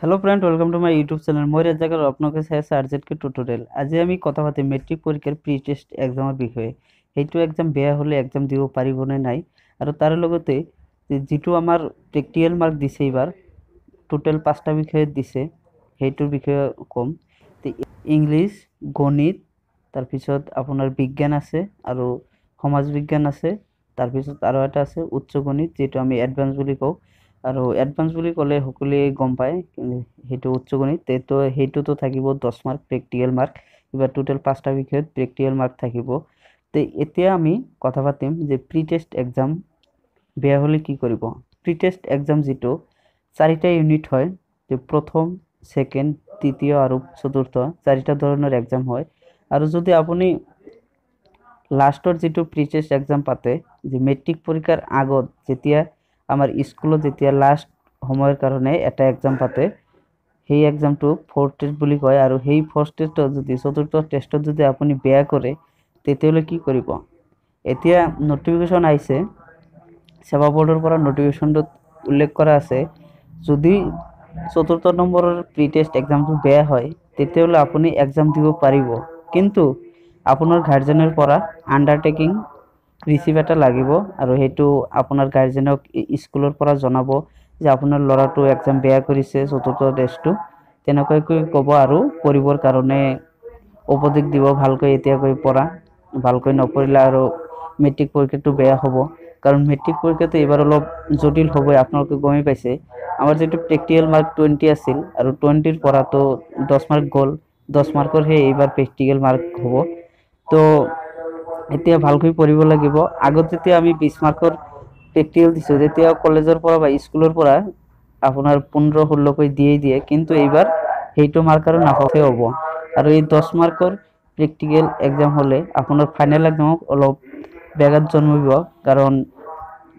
hello' friend welcome to my YouTube channel মই ৰাজাগৰ আপোনালোকে চাই আছে আৰ জে কে টুটৰিয়েল আজি আমি কথা পাতিম মেট্ৰিক পৰীক্ষাৰ প্ৰি টেষ্ট এক্সামৰ বিষয়ে সেইটো এক্সাম বেয়া হ'লে এক্সাম দিব পাৰিবনে নাই আৰু তাৰ লগতে যিটো আমাৰ প্ৰেক্টিকেল মাৰ্ক দিছে এইবাৰ টোটেল পাঁচটা বিষয়ে দিছে সেইটোৰ বিষয়ে ক'ম ইংলিছ গণিত তাৰপিছত আপোনাৰ বিজ্ঞান আছে আৰু সমাজ বিজ্ঞান আছে তাৰপিছত আৰু এটা আছে উচ্চ গণিত যিটো আমি এডভান্স বুলি কওঁ আৰু এডভান্স বুলি ক'লে সকলোৱে গম পায় সেইটো উচ্চগণিত তেতিয়া সেইটোতো থাকিব দহ মাৰ্ক প্ৰেক্টিকেল মাৰ্ক কিবা টোটেল পাঁচটা বিষয়ত প্ৰেক্টিকেল মাৰ্ক থাকিব তে এতিয়া আমি কথা পাতিম যে প্ৰি টেষ্ট এক্সাম বেয়া হ'লে কি কৰিব প্ৰি টেষ্ট এক্সাম যিটো চাৰিটা ইউনিট হয় যে প্ৰথম ছেকেণ্ড তৃতীয় আৰু চতুৰ্থ চাৰিটা ধৰণৰ এক্সাম হয় আৰু যদি আপুনি লাষ্টৰ যিটো প্ৰি টেষ্ট এক্সাম পাতে যে মেট্ৰিক পৰীক্ষাৰ আগত যেতিয়া আমার স্কুলও যেতিয়া লাস্ট সময়ের কারণে এটা এক্সাম পাতে সেই এক্সামটো ফোর্থ টেস্ট বলে কয় আর সেই ফোর্থ টেস্ট যদি চতুর্থ টেস্ট যদি আপনি বেয়া করে তেতিয়ালে কি করব এতিয়া নোটিফিকেশন আইছে সেবা বোর্ডের পর নোটিফিকেশন উল্লেখ করা আছে যদি চতুর্থ নম্বরের প্রি টেস্ট এক্সামটো বেয়া হয় তেতিয়ালে আপনি এক্সাম দিব পারিব কিন্তু আপনার গার্জেনের পৰা আন্ডাৰটেকিং ৰিচিভ এটা লাগিব আৰু সেইটো আপোনাৰ গাৰ্জেনক স্কুলৰ পৰা জনাব যে আপোনাৰ ল'ৰাটো একজাম বেয়া কৰিছে চতুৰ্থ টেষ্টটো তেনেকুৱাকৈ ক'ব আৰু পঢ়িবৰ কাৰণে উপদেশ দিব ভালকৈ এতিয়াকৈ পৰা ভালকৈ নপঢ়িলে আৰু মেট্ৰিক পৰীক্ষাটো বেয়া হ'ব কাৰণ মেট্ৰিক পৰীক্ষাটো এইবাৰ অলপ জটিল হ'বই আপোনালোকে গমেই পাইছে আমাৰ যিটো প্ৰেক্টিকেল মাৰ্ক টুৱেণ্টি আছিল আৰু টুৱেণ্টিৰ পৰাতো দহ মাৰ্ক গ'ল দহ মাৰ্কৰহে এইবাৰ প্ৰেক্টিকেল মাৰ্ক হ'ব তো এতিয়া ভালকৈ পঢ়িব লাগিব আগত যেতিয়া আমি বিছ মাৰ্কৰ প্ৰেক্টিকেল দিছোঁ তেতিয়া কলেজৰ পৰা বা স্কুলৰ পৰা আপোনাৰ পোন্ধৰ ষোল্লকৈ দিয়েই দিয়ে কিন্তু এইবাৰ সেইটো মাৰ্ক আৰু নাপাকে হ'ব আৰু এই দহ মাৰ্কৰ প্ৰেক্টিকেল এক্সাম হ'লে আপোনাৰ ফাইনেল একজামক অলপ বেগাত জন্মিব কাৰণ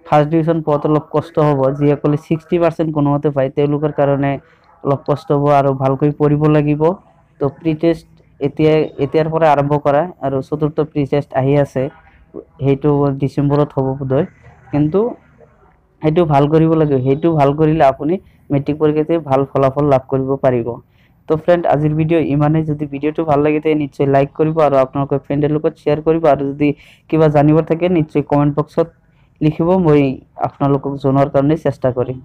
ফাৰ্ষ্ট ডিভিশ্যন পোৱাত অলপ কষ্ট হ'ব যিসকলে ছিক্সটি পাৰ্চেণ্ট কোনোমতে পায় তেওঁলোকৰ কাৰণে অলপ কষ্ট হ'ব আৰু ভালকৈ পঢ়িব লাগিব তো প্ৰি টেষ্ট এতিয়া এতিয়াৰ পৰা আৰম্ভ কৰা আৰু চতুৰ্থ প্ৰি টেষ্ট আহি আছে সেইটো ডিচেম্বৰত হ'ব বোধহয় কিন্তু সেইটো ভাল কৰিব লাগে সেইটো ভাল কৰিলে আপুনি মেট্ৰিক পৰীক্ষাতে ভাল ফলাফল লাভ কৰিব পাৰিব তো ফ্ৰেণ্ড আজিৰ ভিডিঅ' ইমানেই যদি ভিডিঅ'টো ভাল লাগে তে নিশ্চয় লাইক কৰিব আৰু আপোনালোকৰ ফ্ৰেণ্ডৰ লগত শ্বেয়াৰ কৰিব আৰু যদি কিবা জানিব থাকে নিশ্চয় কমেণ্ট বক্সত লিখিব মই আপোনালোকক জনোৱাৰ কাৰণে চেষ্টা কৰিম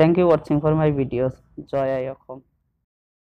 থেংক ইউ ৱাটছিং ফৰ মাই ভিডিঅ' জয় আই অসম